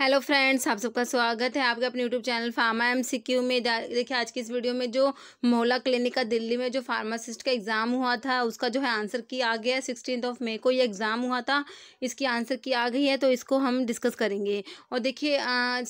Hello friends आप सबका स्वागत है आपके अपने YouTube channel pharma M C में देखिए आज की इस वीडियो में जो मोहला क्लिनिक का दिल्ली में जो फार्मासिस्ट का एग्ज़ाम हुआ था उसका जो है आंसर की आ गया है सिक्सटीन ऑफ मे को ये एग्ज़ाम हुआ था इसकी आंसर की आ गई है तो इसको हम डिस्कस करेंगे और देखिए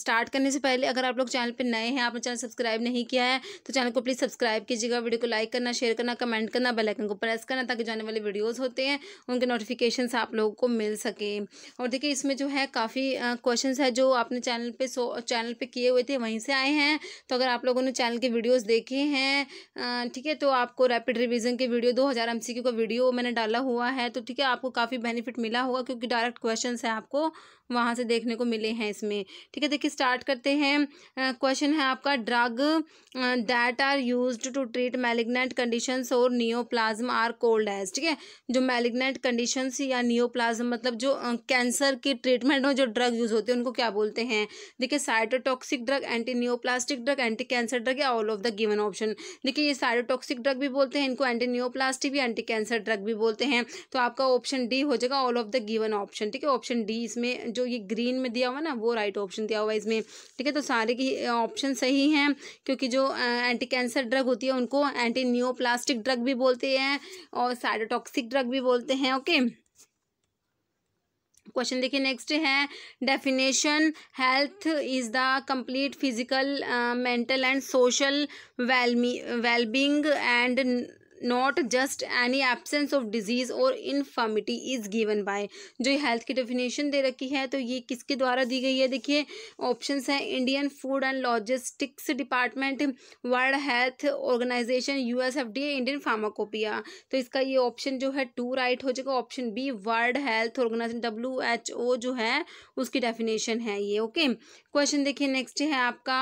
स्टार्ट करने से पहले अगर आप लोग चैनल पर नए हैं आपने चैनल सब्सक्राइब नहीं किया है तो चैनल को प्लीज़ सब्सक्राइब कीजिएगा वीडियो को लाइक करना शेयर करना कमेंट करना बेलाइकन को प्रेस करना ताकि जाने वाले वीडियोज़ होते हैं उनके नोटिफिकेशन आप लोगों को मिल सके और देखिए इसमें जो है काफ़ी क्वेश्चन है जो आपने चैनल पे सो चैनल पे किए हुए थे वहीं से आए हैं तो अगर आप लोगों ने चैनल के वीडियोस देखे हैं ठीक है तो आपको रैपिड रिवीजन के वीडियो दो हज़ार एम का वीडियो मैंने डाला हुआ है तो ठीक है आपको काफ़ी बेनिफिट मिला होगा क्योंकि डायरेक्ट क्वेश्चन है आपको वहाँ से देखने को मिले हैं इसमें ठीक है देखिए स्टार्ट करते हैं क्वेश्चन है आपका drug that are used to treat malignant condition और नियोप्लाज्म आर कोल्ड एज ठीक है जो मेलिग्नेंट कंडीशन या नियोप्लाज्म मतलब जो कैंसर की ट्रीटमेंट में जो ड्रग यूज़ होते हैं उनको क्या बोलते हैं देखिए cytotoxic drug anti neoplastic drug anti cancer drug या all of the given option देखिए ये साइटोटॉक्सिक ड्रग भी बोलते हैं इनको एंटी नियोप्लास्टिक भी एंटी कैंसर ड्रग भी बोलते हैं तो आपका ऑप्शन डी हो जाएगा all of the given option ठीक है ऑप्शन डी इसमें जो ये ग्रीन में दिया हुआ ना वो राइट ऑप्शन दिया हुआ है इसमें ठीक है तो सारे की ऑप्शन सही हैं क्योंकि जो एंटी कैंसर ड्रग होती है उनको एंटी न्योप्लास्टिक ड्रग भी बोलते हैं और साइडोटॉक्सिक ड्रग भी बोलते हैं ओके क्वेश्चन देखिए नेक्स्ट है definition health is the complete physical mental and social वेलमी wellbeing and not just any absence of disease और इनफर्मिटी इज़ गिवन बाय जो हेल्थ की डेफिनेशन दे रखी है तो ये किसके द्वारा दी गई है देखिए ऑप्शन है Indian food and logistics department World Health Organization U S F D A Indian pharmacopoeia तो इसका ये ऑप्शन जो है टू राइट हो जाएगा option B World Health Organization W H O जो है उसकी डेफिनेशन है ये ओके क्वेश्चन देखिए नेक्स्ट है आपका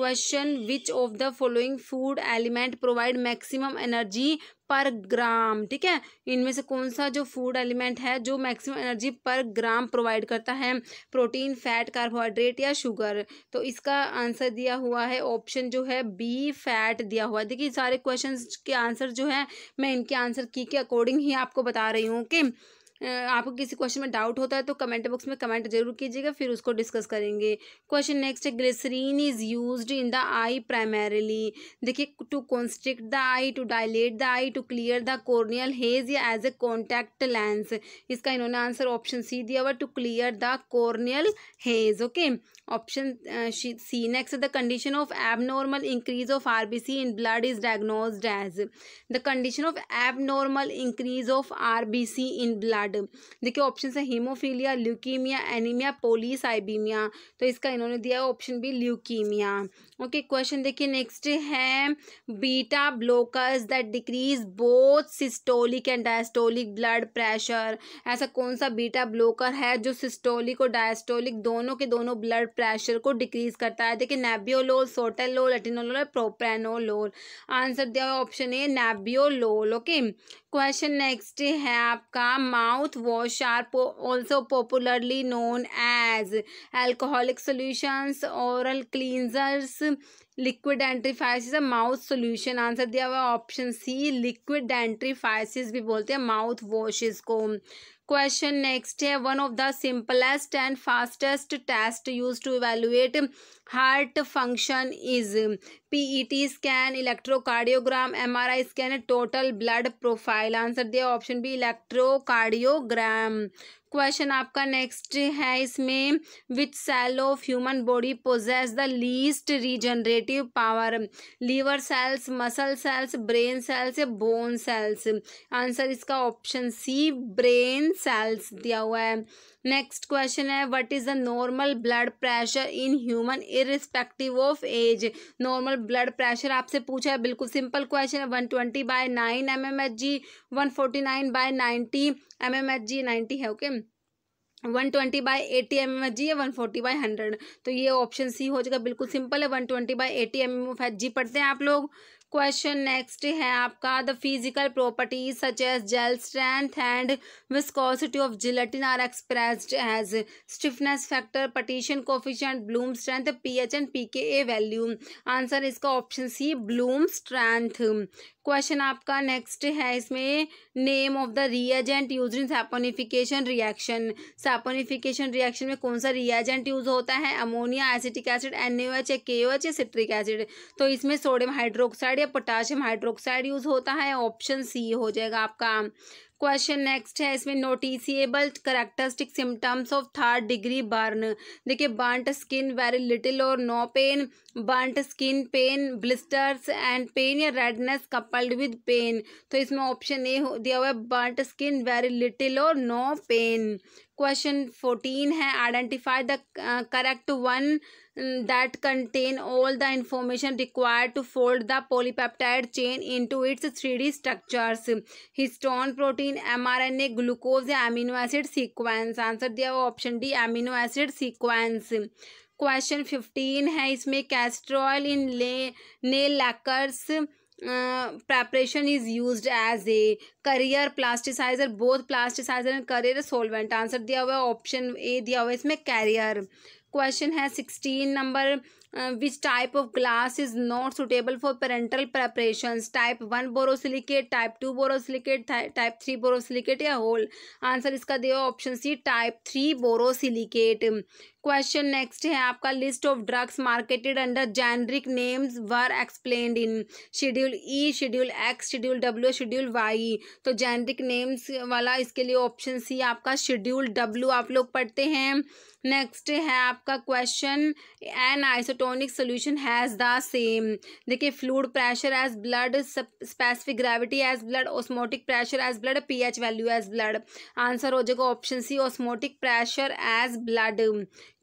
question which of the following food element provide maximum energy per gram ठीक है इनमें से कौन सा जो फूड एलिमेंट है जो मैक्सिमम एनर्जी पर ग्राम प्रोवाइड करता है प्रोटीन फैट कार्बोहाइड्रेट या शुगर तो इसका आंसर दिया हुआ है ऑप्शन जो है बी फैट दिया हुआ है देखिए सारे क्वेश्चन के आंसर जो है मैं इनके आंसर की के अकॉर्डिंग ही आपको बता रही हूँ कि आपको किसी क्वेश्चन में डाउट होता है तो कमेंट बॉक्स में कमेंट जरूर कीजिएगा फिर उसको डिस्कस करेंगे क्वेश्चन नेक्स्ट है glycerin is use in the eye primarily देखिए to constrict the eye to dilate the eye to clear the corneal haze या एज ए कॉन्टैक्ट लेंस इसका इन्होंने आंसर ऑप्शन सी दिया हुआ to clear the corneal haze okay option C next the condition of abnormal increase of RBC in blood is diagnosed as the condition of abnormal increase of RBC in blood card देखिए option है haemophilia leukaemia anaemia polycythaemia तो इसका इन्होंने दिया है option B leukaemia okay question देखिए next है beta blockers that decrease both systolic and diastolic blood pressure ऐसा कौन सा बीटा ब्लॉकर है जो सिस्टोलिक और डायस्टोलिक दोनों के दोनों ब्लड प्रेशर को डिक्रीज करता है देखिए nebivolol sotalol atenolol propranolol answer दिया हुआ option A nebivolol okay question next है आपका mouth mouthwash are po also popularly known as alcoholic solutions oral cleansers liquid dentifrices और माउथ सोल्यूशन आंसर दिया हुआ ऑप्शन सी लिक्विड डेंट्रीफाइसिस भी बोलते हैं माउथ वॉशेस को Question next here, one of the simplest and fastest test used to evaluate heart function is PET scan, electrocardiogram, MRI scan, total blood profile. Answer the option B, electrocardiogram. Question आपका next है इसमें which cell of human body possess the least regenerative power liver cells muscle cells brain cells या bone cells answer इसका option C brain cells दिया हुआ है next question है what is the normal blood pressure in human irrespective of age normal blood pressure आपसे पूछा है बिल्कुल सिंपल क्वेश्चन है one twenty by nine M M H G one forty nine by ninety M M H G ninety है okay one twenty by eighty M M H G या one forty by hundred तो ये option C हो जाएगा बिल्कुल simple है one twenty by eighty M M H G पढ़ते हैं आप लोग क्वेश्चन नेक्स्ट है आपका the physical properties such as gel strength and viscosity of gelatin are expressed as stiffness factor partition coefficient bloom strength P H and P K A value answer इसका option C bloom strength question आपका next है इसमें name of the reagent used in saponification reaction saponification reaction में कौन सा reagent use होता है ammonia acetic acid N या के या सिट्रिक एसिड तो इसमें सोडियम हाइड्रोक्साइड या पोटाशियम हाइड्रोक्साइड यूज होता है ऑप्शन सी हो जाएगा आपका क्वेश्चन नेक्स्ट है इसमें noticeable characteristic symptoms of third degree burn देखिए बांट स्किन वेरी लिटिल और no pain burnt skin pain blisters and pain या रेडनेस कपल्ड विद पेन तो इसमें ऑप्शन ए दिया हुआ है बर्नट स्किन वेरी लिटिल और नो पेन क्वेश्चन फोर्टीन है identify the correct one that contain all the information required to fold the polypeptide chain into its three D structures histone protein M R N A glucose या amino acid sequence answer दिया हुआ option D amino acid sequence question fifteen है इसमें castor oil in ले ने lacquers preparation is use as a carrier plasticizer both plasticizer and carrier solvent answer दिया हुआ है ऑप्शन ए दिया हुआ है इसमें कैरियर क्वेश्चन है sixteen number which type of glass is not suitable for parenteral preparation type one borosilicate type two borosilicate type three borosilicate या whole answer इसका दिया option C type three borosilicate question next है आपका list of drugs marketed under generic names were explained in schedule E schedule X schedule W schedule Y तो generic names वाला इसके लिए option सी आपका शेड्यूल डब्ल्यू आप लोग पढ़ते हैं नेक्स्ट है आपका question an isotonic solution has the same देखिए fluid pressure as blood specific gravity as blood osmotic pressure as blood P H value as blood answer हो जाएगा option C osmotic pressure as blood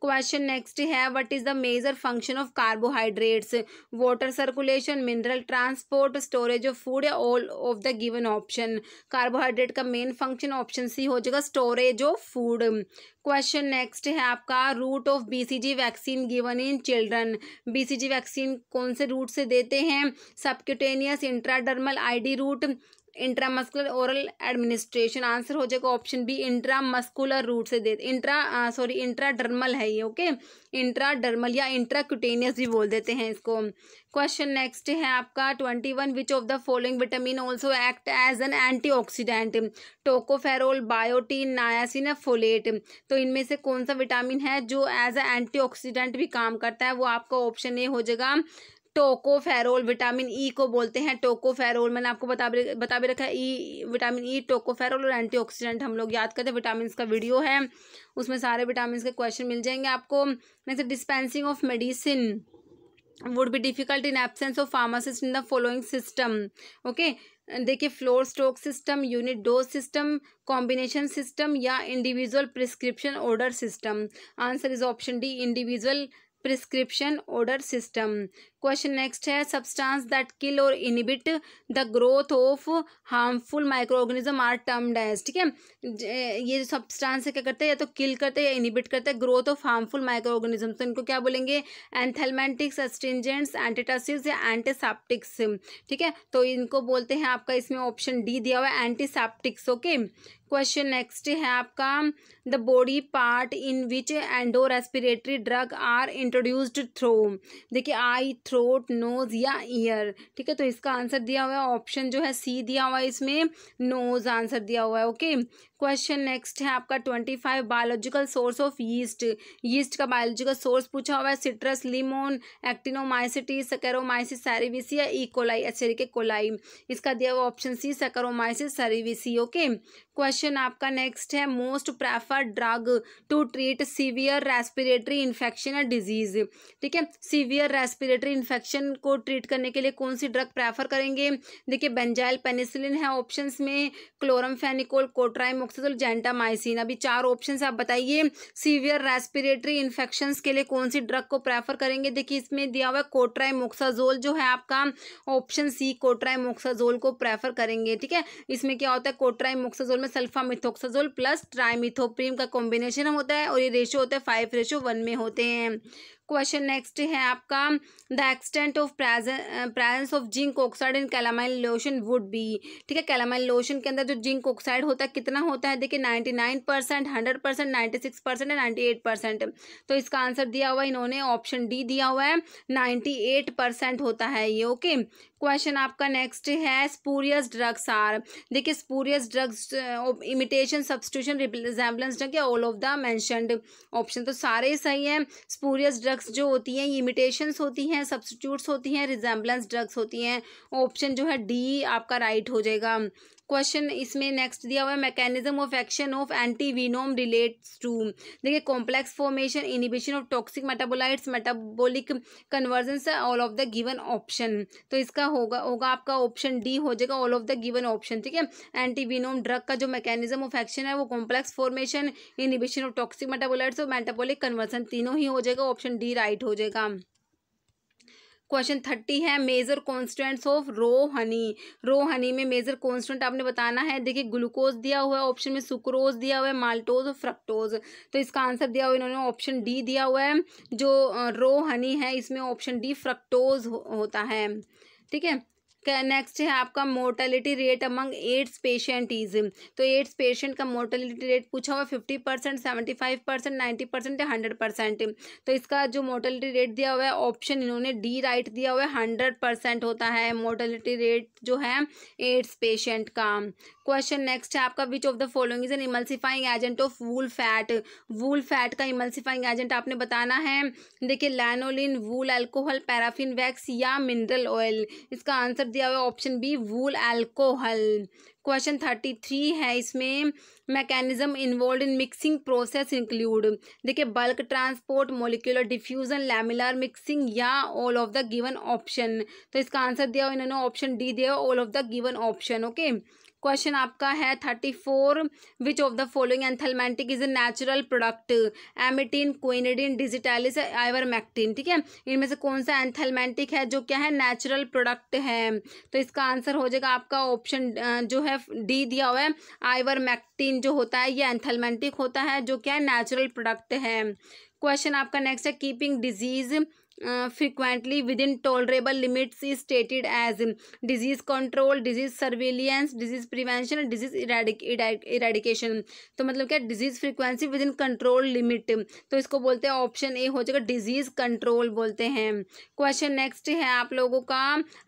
question next है what is the major function of carbohydrates water circulation mineral transport storage of food या all of the given option carbohydrate का main function option C हो जाएगा storage of food question next है आपका route of BCG vaccine given in children BCG vaccine कौन से route से देते हैं subcutaneous intradermal ID route intramuscular oral administration answer हो जाएगा ऑप्शन बी इंट्रामस्कुलर रूट से दे इंट्रा सॉरी इंट्राडर्मल है ये ओके इंट्राडर्मल या इंट्राक्यूटेनियस भी बोल देते हैं इसको क्वेश्चन नेक्स्ट है आपका twenty one which of the following vitamin also act as antioxidant tocopherol biotin niacin folate तो इनमें से कौन सा विटामिन है जो एज ए ऑक्सीडेंट भी काम करता है वो आपका ऑप्शन ए हो जाएगा टोकोफेरोल विटामिन ई e को बोलते हैं टोकोफेरोल मैंने आपको बता भी बता भी रखा है E e, vitamin E e, tocopherol और एंटीऑक्सीडेंट हम लोग याद करते हैं विटामिन का वीडियो है उसमें सारे विटामिन के क्वेश्चन मिल जाएंगे आपको next dispensing of medicine would be difficult in absence of pharmacist in the following system okay देखिए floor stock system unit dose system combination system या individual prescription order system answer is option D individual prescription order system question next है substance that kill और inhibit the growth of harmful microorganism are termed as ठीक है ये जो substance है क्या करते हैं या तो किल करते हैं या इनिबिट करते हैं growth of harmful microorganism तो इनको क्या बोलेंगे एंथेलमेंटिक्स एस्टिंजेंट्स एंटीटासिस या एंटीसेप्टिक्स ठीक है तो इनको बोलते हैं आपका इसमें ऑप्शन डी दिया हुआ है एंटीसेप्टिक्स ओके क्वेश्चन नेक्स्ट है आपका the body part in which endo respiratory drug are introduced through देखिए आई थ्रू थ्रोट नोज या ईयर ठीक है तो इसका आंसर दिया हुआ है ऑप्शन जो है सी दिया हुआ है इसमें नोज आंसर दिया हुआ है ओके क्वेश्चन नेक्स्ट है आपका twenty five biological source of yeast yeast का बायोलॉजिकल सोर्स पूछा हुआ है सिट्रस लिमोन एक्टिनोमाइसिटी सकेरोमाइसिस सैरिविसी या इकोलाई अच्छे के कोलाई इसका दिया हुआ option C Saccharomyces cerevisiae okay question आपका नेक्स्ट है most preferred drug to treat severe respiratory infection या डिजीज ठीक है सीवियर रेस्पिरेटरी इन्फेक्शन को ट्रीट करने के लिए कौन सी ड्रग प्रेफर करेंगे देखिए बेंजाइल पेनिसिलिन है ऑप्शन में क्लोरम फेनिकोल कोट्राइमोक्सिजोल जेंटामाइसिन अभी चार ऑप्शन आप बताइए सीवियर रेस्पिरेटरी इन्फेक्शन के लिए कौन सी ड्रग को प्रेफर करेंगे देखिए इसमें दिया हुआ कोट्राइमोक्साजोल जो है आपका ऑप्शन सी कोट्राइमोक्साजोल को प्रेफर करेंगे ठीक है इसमें क्या होता है कोट्राइमोक्साजोल में सल्फा मिथोक्साजोल प्लस ट्राइमिथोप्रीम का कॉम्बिनेशन होता है और ये रेशो होता है फाइव रेशो वन में होते हैं क्वेश्चन नेक्स्ट है आपका the extent of presence of zinc oxide in calamine lotion would be ठीक है कैलामाइल लोशन के अंदर जो जिंक ऑक्साइड होता है कितना होता है देखिए ninety nine percent hundred percent ninety six percent है नाइन्टी एट परसेंट तो इसका आंसर दिया हुआ इन्होंने ऑप्शन डी दिया हुआ है नाइन्टी एट परसेंट होता है ये ओके क्वेश्चन आपका नेक्स्ट है स्पूरियस ड्रग्स आर देखिए spurious drugs imitation substitution resemblance drug या all of the mentioned option तो सारे सही हैं स्पूरियस ड्रग्स जो होती हैं इमिटेशंस होती हैं सब्सटीट्यूट्स होती हैं रिजेंबलेंस ड्रग्स होती हैं ऑप्शन जो है डी आपका राइट हो जाएगा क्वेश्चन इसमें नेक्स्ट दिया हुआ है mechanism of action of antivenom relates to देखिए complex formation inhibition of toxic metabolites metabolic convergence all of the given option तो इसका होगा होगा आपका ऑप्शन डी हो जाएगा all of the given option ठीक है एंटी वीनोम ड्रग का जो मैकेनिज्म ऑफ एक्शन है वो complex formation inhibition of toxic metabolites और मेटाबोलिक कन्वर्जन तीनों ही हो जाएगा ऑप्शन डी राइट हो जाएगा क्वेश्चन थर्टी है major constants of raw honey raw honey में मेजर कॉन्स्टेंट आपने बताना है देखिए ग्लूकोज दिया हुआ है ऑप्शन में सुक्रोज दिया हुआ है माल्टोज और फ्रक्टोज तो इसका आंसर दिया हुआ इन्होंने ऑप्शन डी दिया हुआ है जो रो हनी है इसमें ऑप्शन डी फ्रक्टोज होता है ठीक है नेक्स्ट है आपका mortality rate among AIDS patient is तो एड्स पेशेंट का मोर्टेलिटी रेट पूछा हुआ fifty percent seventy five percent ninety percent या हंड्रेड परसेंट तो इसका जो मोर्टेलिटी रेट दिया हुआ है ऑप्शन इन्होंने डी राइट दिया हुआ है हंड्रेड परसेंट होता है मोर्टेलिटी रेट जो है एड्स पेशेंट का क्वेश्चन नेक्स्ट है आपका which of the following is an emulsifying agent of wool fat wool fat का इमल्सिफाइंग एजेंट आपने बताना है देखिए lanolin wool alcohol paraffin wax या मिनरल ऑयल इसका आंसर दिया हुआ option B wool alcohol question thirty three है इसमें mechanism involve in mixing process include देखिए bulk transport molecular diffusion laminar mixing या all of the given option तो इसका आंसर दिया हुआ इन्होंने ऑप्शन डी दिया all of the given option okay question आपका है thirty four which of the following anthelmintic is a natural product emetine quinidine iver ivermectin ठीक है इनमें से कौन सा एंथलमेंटिक है जो क्या है नेचुरल प्रोडक्ट है तो इसका आंसर हो जाएगा आपका ऑप्शन जो है डी दिया हुआ है आइवरमैक्टिन जो होता है ये एंथलमेंटिक होता है जो क्या है नेचुरल प्रोडक्ट है क्वेश्चन आपका नेक्स्ट है keeping disease frequently within tolerable limits is stated as disease control disease surveillance disease prevention and disease eradic eradication तो मतलब क्या disease frequency within control limit तो इसको बोलते हैं ऑप्शन ए हो जाएगा disease control बोलते हैं question next है आप लोगों का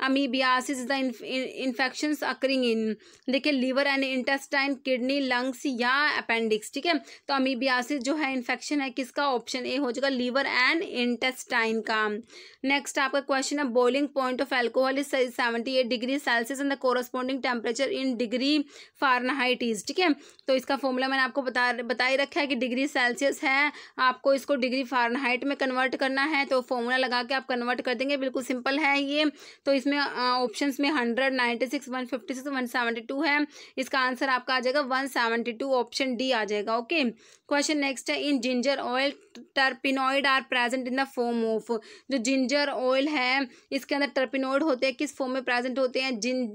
amoebiasis the infection occurring in देखिए liver and intestine kidney lungs या अपेंडिक्स ठीक है तो अमीबियासिस जो है इन्फेक्शन है किसका ऑप्शन ए हो जाएगा लीवर एंड इंटेस्टाइन का होगा नेक्स्ट आपका क्वेश्चन है boiling point of alcohol is seventy eight degree Celsius and the corresponding temperature in degree Fahrenheit is ठीक है तो इसका फॉर्मूला मैंने आपको बता बता ही रखा है कि डिग्री सेल्सियस है आपको इसको डिग्री फारनाइट में कन्वर्ट करना है तो फॉर्मूला लगा के आप कन्वर्ट कर देंगे बिल्कुल सिंपल है ये तो इसमें ऑप्शन में hundred ninety six one fifty six one seventy two है इसका आंसर आपका आ जाएगा one seventy two option D आ जाएगा ओके क्वेश्चन नेक्स्ट है in ginger oil terpenoid are present in the form of जो जिंजर ऑयल है इसके अंदर टर्पिनोड होते हैं किस फॉर्म में प्रेजेंट होते हैं जिन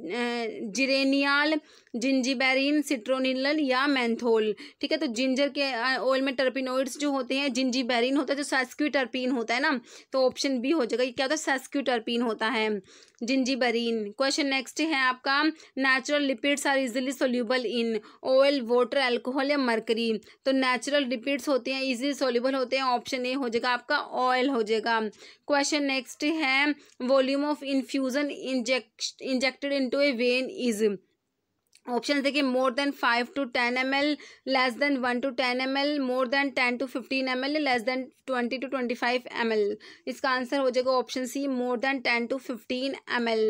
जिरेनियाल जिंजीबेरिन सिट्रोनिल या मैंथोल ठीक है तो जिंजर के ऑयल में टर्पिनोइड्स जो होते हैं जिंजीबेरिन होता है जो सेस्क्यूटर्पिन होता है ना तो ऑप्शन बी हो जाएगा ये क्या होता है सेस्क्यूटर्पिन होता है जिंजीबरीन क्वेश्चन नेक्स्ट है आपका natural lipids are easily soluble in oil water alcohol या मरकरी तो नेचुरल लिपिड्स होते हैं इजिली सोल्यूबल होते हैं ऑप्शन ए हो जाएगा आपका ऑयल हो जाएगा क्वेश्चन नेक्स्ट है volume of infusion inject injected into a vein is option देखिए more than five to ten M L less than one to ten M L more than ten to fifteen M L less than twenty to twenty five M L इसका answer हो जाएगा option C more than ten to fifteen M L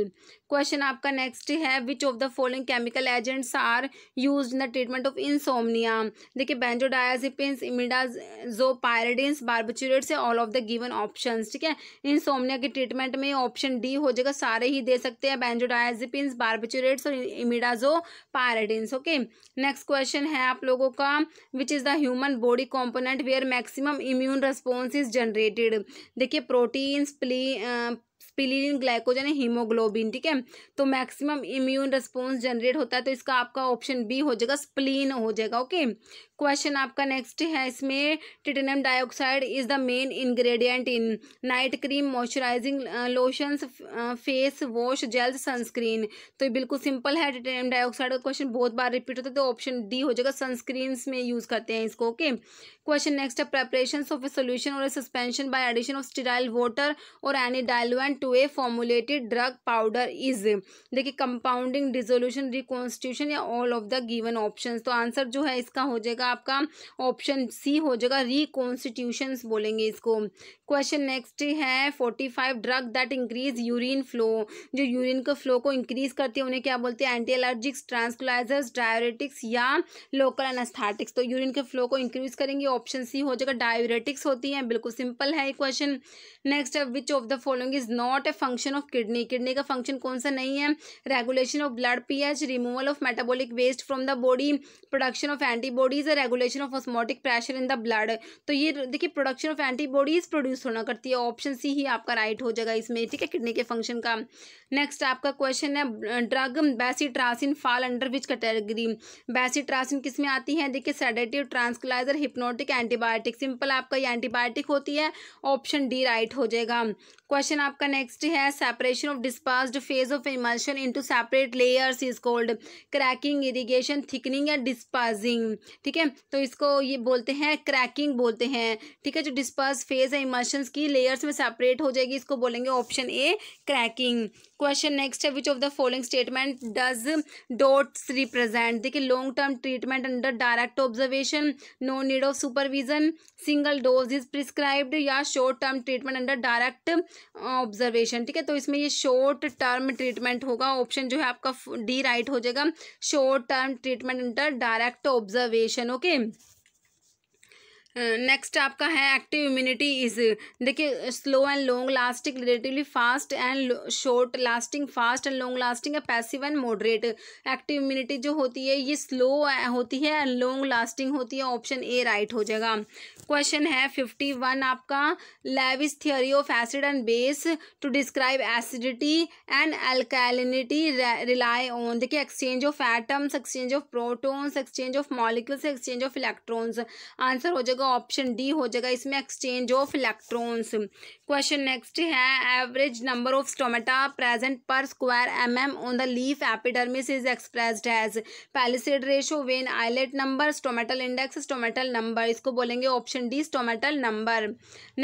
question आपका next है which of the following chemical agents are use in the treatment of insomnia देखिए imidazopyridine barbiturates से all of the given option ठीक है insomnia के treatment में option D हो जाएगा सारे ही दे सकते हैं बेंजोडायाजिपिन्स बारबोचुरेट्स और imidazopyridines okay next question है आप लोगों का which is the human body component where maximum immune response is generated देखिए प्रोटीन्स प्ली स्पिलिन ग्लाइकोजन है हीमोग्लोबिन ठीक है तो मैक्सिमम इम्यून रिस्पॉन्स जनरेट होता है तो इसका आपका ऑप्शन बी हो जाएगा स्प्लीन हो जाएगा ओके क्वेश्चन आपका नेक्स्ट है इसमें titanium dioxide is the main ingredient in night cream moisturising lotions face wash gel sunscreen तो ये बिल्कुल सिंपल है टिटेनियम डाइऑक्साइड का क्वेश्चन बहुत बार रिपीट होता है तो ऑप्शन डी हो जाएगा सनस्क्रीन में यूज़ करते हैं इसको ओके क्वेश्चन नेक्स्ट है प्रेपरेशन ऑफ ए सोल्यूशन और a suspension by addition of sterile water और any diluent to a formulated drug powder is देखिए कंपाउंडिंग डिजोल्यूशन रिकॉन्स्टिट्यूशन या all of the given option तो answer जो है इसका हो जाएगा आपका ऑप्शन सी हो जाएगा रिकॉन्स्टिट्यूशन बोलेंगे इसको क्वेश्चन नेक्स्ट है forty five drug that increase urine flow जो यूरिन के फ्लो को इंक्रीज करती है उन्हें क्या बोलते हैं एंटी एलर्जिक्स ट्रांसक्लाइजर्स डायोरेटिक्स या लोकल एनास्थाटिक्स तो यूरिन के फ्लो को इंक्रीज करेंगे ऑप्शन सी हो जाएगा डायोरेटिक्स होती है बिल्कुल सिंपल है ये क्वेश्चन नेक्स्ट है which of the following is not a function of kidney kidney का फंक्शन कौन सा नहीं है regulation of blood pH removal of metabolic waste from the body production of antibodies और regulation of osmotic pressure in the blood तो ये देखिए production of antibodies produce होना करती है ऑप्शन सी ही आपका राइट right हो जाएगा इसमें ठीक है किडनी के फंक्शन का नेक्स्ट आपका क्वेश्चन है drug bacitracin fall under which category bacitracin किस में आती है देखिए sedative tranquiliser hypnotic antibiotic simple आपका ये एंटीबायोटिक होती है ऑप्शन डी राइट हो जाएगा क्वेश्चन आपका नेक्स्ट है separation of dispersed phase of emulsion into separate layers is called cracking irrigation thickening या डिस्पाजिंग ठीक है है तो इसको ये बोलते हैं क्रैकिंग बोलते हैं ठीक है जो डिस्पर्स फेज है इमर्शंस की लेयर्स में सेपरेट हो जाएगी इसको बोलेंगे option A cracking question next है which of the following statement does DOTS represent देखिए long term treatment under direct observation no need of supervision single dose is prescribed या short term treatment under direct observation ठीक है तो इसमें ये short term treatment होगा option जो है आपका डी राइट हो जाएगा short term treatment under direct observation okay next हाँ, आपका है एक्टिव इम्यूनिटी इज देखिए slow and long lasting relatively fast and short lasting fast and long lasting है passive and moderate active immunity जो होती है ये स्लो होती है एंड लॉन्ग लास्टिंग होती है ऑप्शन ए राइट हो जाएगा क्वेश्चन है फिफ्टी वन आपका Lewis theory of acid and base to describe acidity and alkalinity rely on देखिए exchange of atoms exchange of protons exchange of molecules exchange of electrons answer हो जाएगा जाएगा option D हो जाएगा इसमें exchange of electrons question next है average number of stomata present per square M M on the leaf epidermis is expressed as palisade ratio vein islet number stomatal index stomatal number इसको बोलेंगे option D stomatal number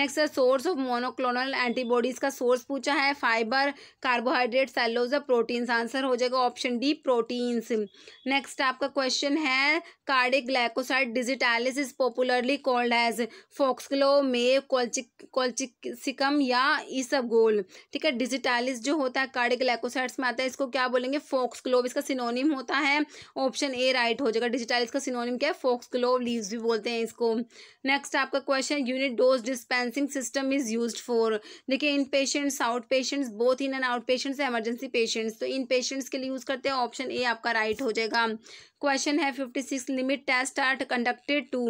next है source of monoclonal antibodies का source पूछा है fibre carbohydrate cellulose proteins answer हो जाएगा option D proteins next आपका question है cardiac glycoside digitalis is popularly called as foxglove मेव कोल्चिक कोल्चिकम या गोल ठीक है डिजिटालिस जो होता है कार्डिक लैकोसाइट्स में आता है इसको क्या बोलेंगे फोक्स ग्लोव इसका सिनोनिम होता है ऑप्शन ए राइट हो जाएगा डिजिटालिस का सिनोनिम क्या है फोक्स ग्लोव लीव्स भी बोलते हैं इसको नेक्स्ट आपका question unit dose dispensing system is use for देखिए in patients out patients both in and out patients emergency patients तो इन पेशेंट्स के लिए यूज करते हैं ऑप्शन ए आपका राइट हो जाएगा क्वेश्चन है fifty six limit test are conducted to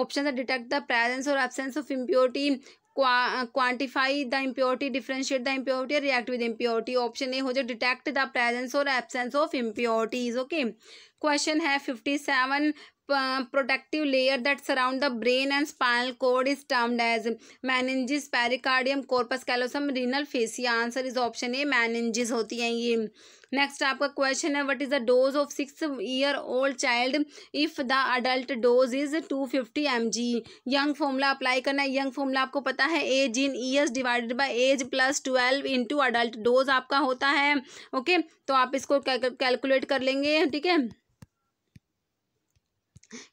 option है डिटेक्ट द प्रेजेंस और absence of impurity quantify the impurity differentiate the impurity react with impurity option A हो जाए डिटेक्ट द प्रेजेंस और absence of impurities okay question है fifty seven protective uh, layer that surround the brain and spinal cord is termed as meninges pericardium corpus callosum renal fascia answer is option A meninges होती हैं ये next आपका question है what is the dose of six year old child if the adult dose is two fifty M G Young formula apply करना है Young formula आपको पता है age in years divided by age plus twelve into adult dose आपका होता है okay okay? तो आप इसको कैलकुलेट कर लेंगे ठीक है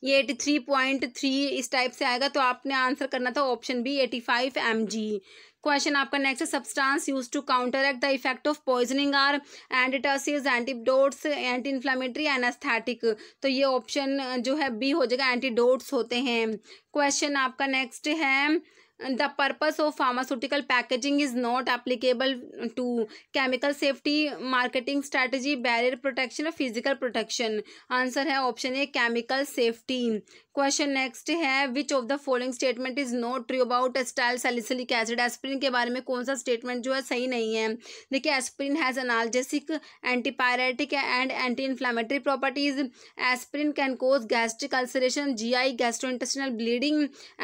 ये एटी थ्री पॉइंट थ्री इस टाइप से आएगा तो आपने आंसर करना था option B eighty five M G question आपका नेक्स्ट है substance use to counteract the effect of poisoning are antitussive antidotes anti inflammatory anaesthetic तो ये ऑप्शन जो है बी हो जाएगा एंटीडोट्स होते हैं क्वेश्चन आपका नेक्स्ट है the purpose of pharmaceutical packaging is not applicable to chemical safety marketing strategy barrier protection और फिजिकल प्रोटेक्शन आंसर है option A chemical safety question next है which of the following statement is not true about acetyl salicylic acid aspirin के बारे में कौन सा statement जो है सही नहीं है देखिए aspirin has analgesic antipyretic and anti inflammatory properties aspirin can cause gastric ulceration G I gastro intestinal bleeding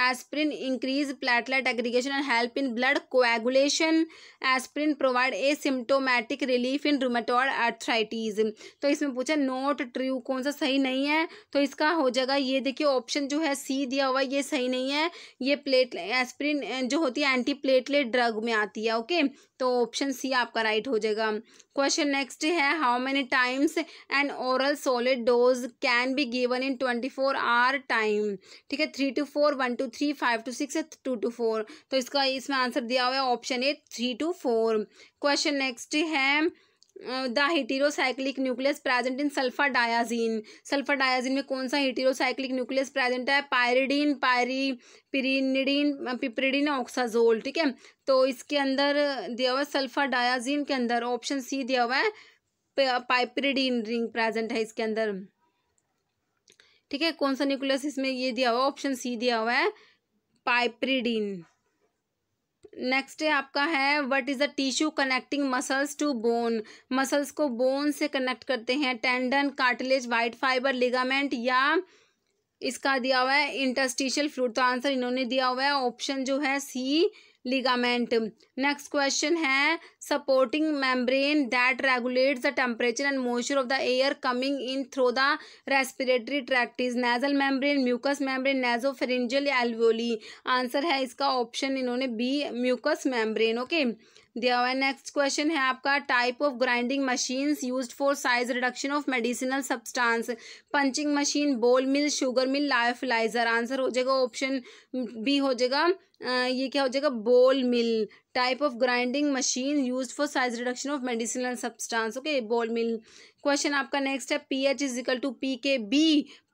aspirin increase plate platelet aggregation and help in blood coagulation aspirin provide asymptomatic relief in rheumatoid arthritis तो इसमें पूछा note true कौन सा सही नहीं है तो इसका हो जाएगा ये देखिए ऑप्शन जो है सी दिया हुआ ये सही नहीं है ये प्लेट एस्प्रिन जो होती है एंटी प्लेटलेट ड्रग में आती है ओके तो ऑप्शन सी आपका राइट हो जाएगा क्वेश्चन नेक्स्ट है how many times and oral solid dose can be given in twenty four hour time ठीक है three two four one two three five two six two two four तो इसका इसमें answer दिया हुआ है option A three two four question next है the heterocyclic nucleus present in sulfa diazine sulfa diazine में कौन सा हिटीरोसाइक्लिक न्यूक्लियस प्रेजेंट है पायरिडीन पायरी पिरीनिडीन पिपरिडीन ऑक्साजोल ठीक है तो इसके अंदर दिया हुआ है सल्फा डायाजीन के अंदर ऑप्शन सी दिया हुआ है पाइपरिडीन रिंग प्रेजेंट है इसके अंदर ठीक है कौन सा न्यूक्लियस इसमें ये दिया हुआ ऑप्शन सी दिया हुआ है पाइपरिडीन नेक्स्ट है आपका है what is the tissue connecting muscles to bone muscles को बोन से कनेक्ट करते हैं tendon cartilage white fibre ligament या इसका दिया हुआ है इंटरस्टिशियल फ्लूड तो आंसर इन्होंने दिया हुआ है ऑप्शन जो है सी लिगामेंट नेक्स्ट क्वेश्चन है supporting membrane that regulates the temperature and moisture of the air coming in through the respiratory tract is nasal membrane mucous membrane nasopharyngeal alveoli answer है इसका option इन्होंने B mucus membrane okay दिया हुआ है next question है आपका type of grinding machine use for size reduction of medicinal substance punching machine ball mill sugar mill लाइफलाइजर answer हो जाएगा ऑप्शन बी हो जाएगा ये क्या हो जाएगा ball mill type of grinding machine use for size reduction of medicinal substance okay ball mill question आपका next है P H is equal to P K B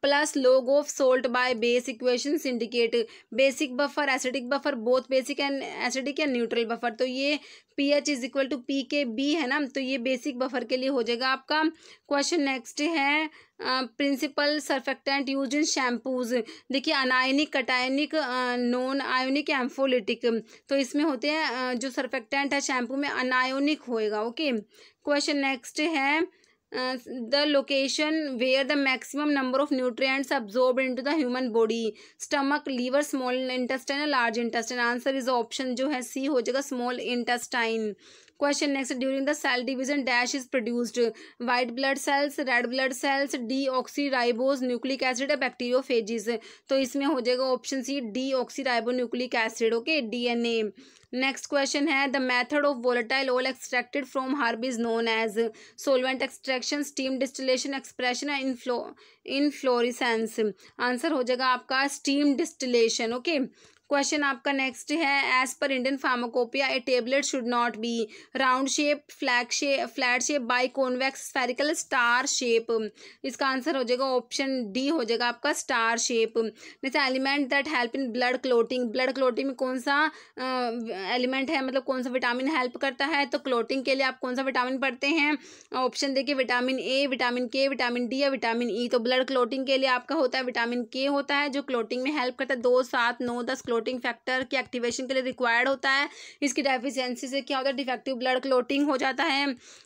plus log of salt by base equation indicate basic buffer acidic buffer both basic and acidic या neutral buffer तो ये P H is equal to P K B है ना तो ये basic buffer के लिए हो जाएगा आपका क्वेश्चन नेक्स्ट है principal surfactant use in shampoos देखिए anionic cationic non ionic ampholytic तो इसमें होते हैं जो सर्फेक्टेंट है शैम्पू में अनायोनिक होएगा ओके क्वेश्चन नेक्स्ट है the location where the maximum number of nutrients absorb in the human body stomach liver small intestine large intestine answer is option जो है सी हो जाएगा small intestine question next question next during the cell division dash is produced white blood cells red blood nucleic acid nucleic बैक्टीरियो bacteriophages तो इसमें हो जाएगा option C deoxyribonucleic acid okay a next question है the method of volatile oil extracted from herb is known as solvent extraction steam distillation expression in in fluorescence answer हो जाएगा आपका steam distillation okay question आपका next है as per Indian pharmacopoeia a tablet should not be round shape flag shape flat shape by convex spherical star shape इसका answer हो जाएगा option D हो जाएगा आपका स्टार शेप जैसे element that help in blood clotting blood clotting में कौन सा एलिमेंट है मतलब कौन सा विटामिन हेल्प करता है तो क्लोटिंग के लिए आप कौन सा विटामिन पढ़ते हैं ऑप्शन देखिए vitamin A vitamin K vitamin D या विटामिन ई e. तो ब्लड क्लोटिंग के लिए आपका होता है विटामिन के होता है जो क्लोटिंग में हेल्प करता है दो सात नौ दस क्लोटिंग क्लोटिंग फैक्टर के एक्टिवेशन के लिए रिक्वायर्ड होता है इसकी डेफिशिएंसी से क्या होता है डिफेक्टिव ब्लड क्लोटिंग हो जाता है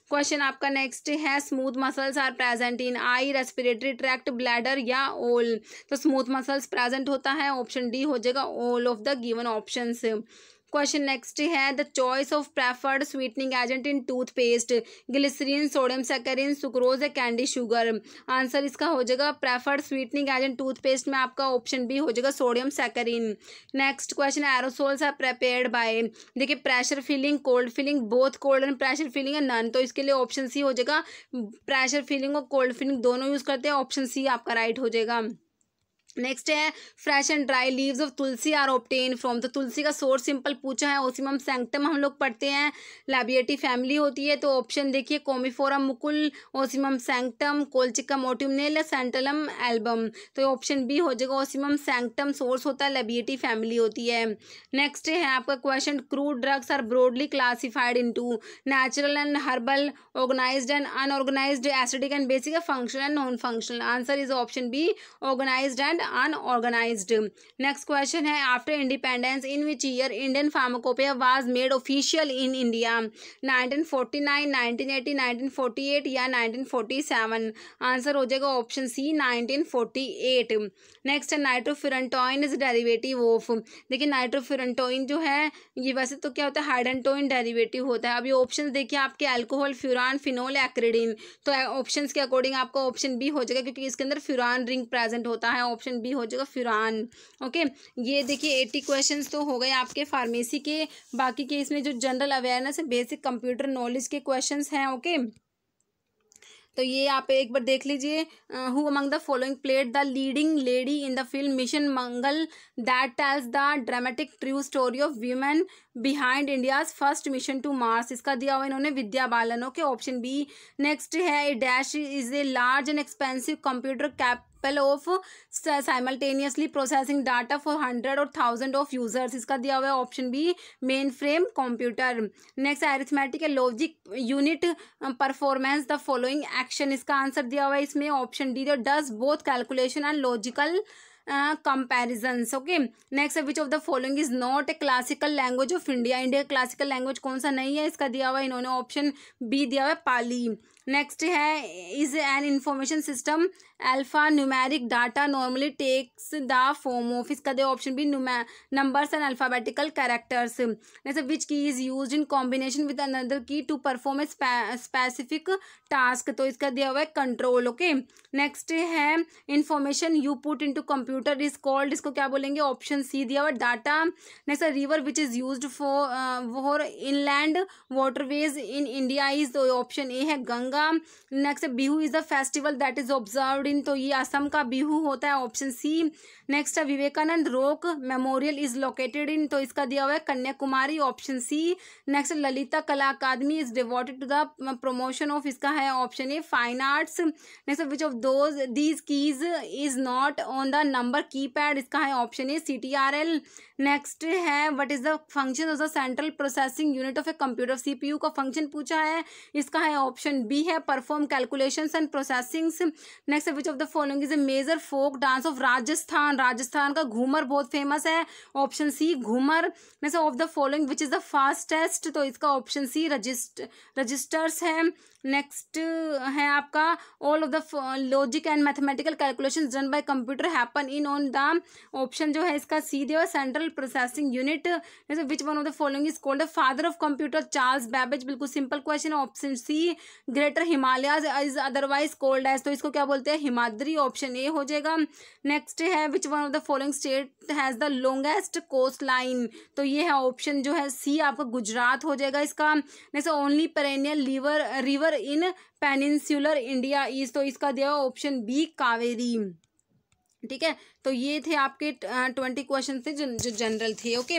क्वेश्चन आपका नेक्स्ट है smooth muscles are present in eye respiratory tract bladder या ओल तो स्मूथ मसल्स प्रेजेंट होता है ऑप्शन डी हो जाएगा all of the given option question next है the choice of preferred sweetening agent in toothpaste glycerine sodium saccharin sucrose a candy sugar answer इसका हो जाएगा प्रेफर्ड स्वीटनिंग एजेंट टूथपेस्ट में आपका ऑप्शन बी हो जाएगा sodium saccharin next question aerosols are prepared by देखिए pressure filling cold filling both cold and pressure filling है none तो इसके लिए ऑप्शन सी हो जाएगा प्रेशर फिलिंग और कोल्ड फिलिंग दोनों यूज करते हैं ऑप्शन सी आपका राइट हो जाएगा नेक्स्ट है fresh and dry leaves of tulsi are obtained from तो तुलसी का सोर्स सिंपल पूछा है ओसिमम में हम लोग पढ़ते हैं लैबियटी फैमिली होती है तो ऑप्शन देखिए Commiphora mukul Ocimum sanctum Colchicum autumnale Santalum album तो ऑप्शन बी हो जाएगा ओसिमम सैंक्टम सोर्स होता है लेबियटी फैमिली होती है नेक्स्ट है आपका question crude drugs are broadly classified in natural and herbal organise and unorganise acidic and basic functional and non functional answer is option B organise and unorganise next question है after independence in which year Indian pharmacopoeia was made official in India 1949 1980 1948 या 1947 answer हो जाएगा option सी 1948 next है नाइट्रोफिरटोइन is derivative of देखिए नाइट्रोफिरटोइन जो है ये वैसे तो क्या होता है डेरिवेटिव होता है ऑप्शन देखिए आपके एल्कोहल फ्यूरान फिनोल तो ऑप्शन के अकॉर्डिंग आपका ऑप्शन बी हो जाएगा क्योंकि इसके अंदर फ्यूरान रिंग प्रेजेंट होता है ऑप्शन ऑप्शन बी हो जाएगा फिरान ओके ये देखिए एटी क्वेश्चन तो हो गए आपके फार्मेसी के बाकी के इसमें जो जनरल अवेयरनेस है बेसिक कंप्यूटर नॉलेज के क्वेश्चन हैं ओके तो ये आप एक बार देख लीजिए who among the following played the leading lady in the film Mission Mangal that tells the dramatic true story of women behind India's first mission to Mars इसका दिया हुआ इन्होंने विद्या बालनों के ऑप्शन बी नेक्स्ट है a dash is a large and expensive computer capable of simultaneously processing data for hundred और thousand of users इसका दिया हुआ है option B mainframe computer next arithmetic logic unit performance the following action इसका answer दिया हुआ है इसमें option D does both calculation and logical comparisons okay next which of the following is not a classical language of India India classical language कौन सा नहीं है इसका दिया हुआ इन्होंने ऑप्शन बी दिया हुआ है पाली नेक्स्ट है is an information system alpha numeric data normally takes the form of इसका the option B numbers and alphabetical characters जैसे which key is use in combination with another key to perform a specific task तो इसका दिया हुआ है control okay next है information you put into computer is called इसको क्या बोलेंगे ऑप्शन सी दिया हुआ data next river which is use for for inland waterways in India is option A है Ganga next Bihu is the festival that is observe दिन तो ये असम का बिहू होता है ऑप्शन सी नेक्स्ट है विवेकानंद रोक मेमोरियल इज लोकेटेड इन तो इसका दिया हुआ है Kanyakumari option C next Lalita Kala Akademi is devoted to the promotion of इसका है option A fine arts next which of those these keys is not on the number key pad इसका है option A C T R L next है what is the function of the central processing unit of a computer CPU का function पूछा है इसका है option B है perform calculation and processings next language of the following is a major folk dance of Rajasthan Rajasthan का घूमर बहुत famous है option C Ghoomar में से of the following which is the fastest तो इसका ऑप्शन सी रजिस्ट रजिस्टर्स है नेक्स्ट uh, है आपका all of the logic and mathematical calculation done by computer happen in on the option जो है इसका सी दिया central processing unit which one of the following is called the father of computer Charles Babbage बिल्कुल simple question option C greater Himalayas is otherwise called as तो इसको क्या बोलते हैं हिमाद्री ऑप्शन ए हो जाएगा नेक्स्ट है which one of the following state has the longest coast line तो ये है ऑप्शन जो है सी आपका गुजरात हो जाएगा इसका only perennial river river river in peninsular India is तो इसका दिया ऑप्शन बी कावेरी ठीक है तो ये थे आपके ट्वेंटी क्वेश्चन थे जो जनरल थे ओके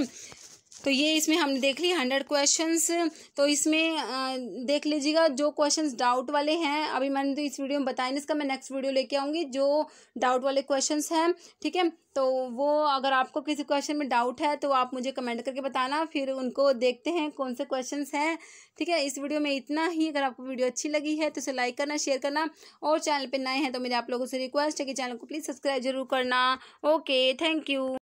तो ये इसमें हमने देख ली हंड्रेड क्वेश्चंस तो इसमें देख लीजिएगा जो क्वेश्चंस डाउट वाले हैं अभी मैंने तो इस वीडियो में बताया नहीं इसका मैं नेक्स्ट वीडियो लेके आऊँगी जो डाउट वाले क्वेश्चंस हैं ठीक है तो वो अगर आपको किसी क्वेश्चन में डाउट है तो आप मुझे कमेंट करके बताना फिर उनको देखते हैं कौन से क्वेश्चन हैं ठीक है इस वीडियो में इतना ही अगर आपको वीडियो अच्छी लगी है तो उसे लाइक करना शेयर करना और चैनल पर नए हैं तो मेरे आप लोगों से रिक्वेस्ट है कि चैनल को प्लीज़ सब्सक्राइब जरूर करना ओके थैंक यू